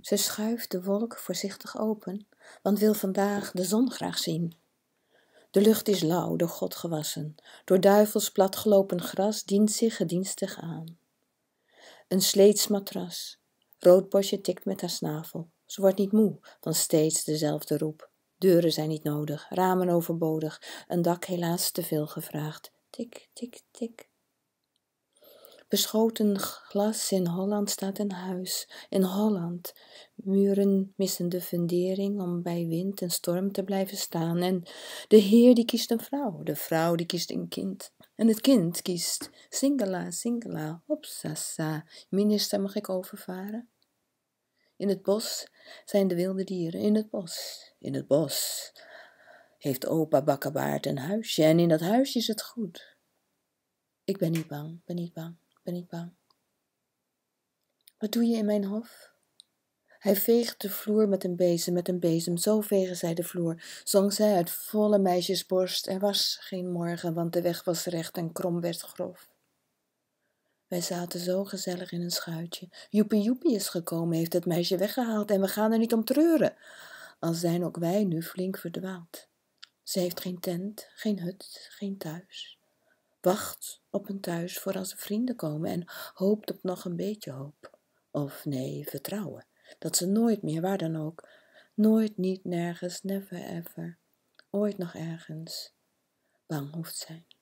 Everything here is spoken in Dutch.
Ze schuift de wolk voorzichtig open, want wil vandaag de zon graag zien. De lucht is lauw, door God gewassen, door duivels platgelopen gras dient zich gedienstig aan. Een sleetsmatras. matras, roodbosje tikt met haar snavel, ze wordt niet moe van steeds dezelfde roep. Deuren zijn niet nodig, ramen overbodig, een dak helaas te veel gevraagd. Tik, tik, tik, Beschoten glas in Holland staat een huis, in Holland. Muren missen de fundering om bij wind en storm te blijven staan. En de heer die kiest een vrouw, de vrouw die kiest een kind. En het kind kiest Singela, Singela, Opsasa. Minister, mag ik overvaren? In het bos zijn de wilde dieren, in het bos, in het bos. Heeft opa Bakkenbaard een huisje en in dat huisje is het goed. Ik ben niet bang, ben niet bang ben ik bang. Wat doe je in mijn hof? Hij veegt de vloer met een bezem, met een bezem, zo vegen zij de vloer, zong zij uit volle meisjesborst. Er was geen morgen, want de weg was recht en krom werd grof. Wij zaten zo gezellig in een schuitje. Joepie Joepie is gekomen, heeft het meisje weggehaald en we gaan er niet om treuren. Al zijn ook wij nu flink verdwaald. Ze heeft geen tent, geen hut, geen thuis wacht op een thuis voor als er vrienden komen en hoopt op nog een beetje hoop. Of nee, vertrouwen. Dat ze nooit meer, waar dan ook, nooit, niet, nergens, never, ever, ooit nog ergens bang hoeft zijn.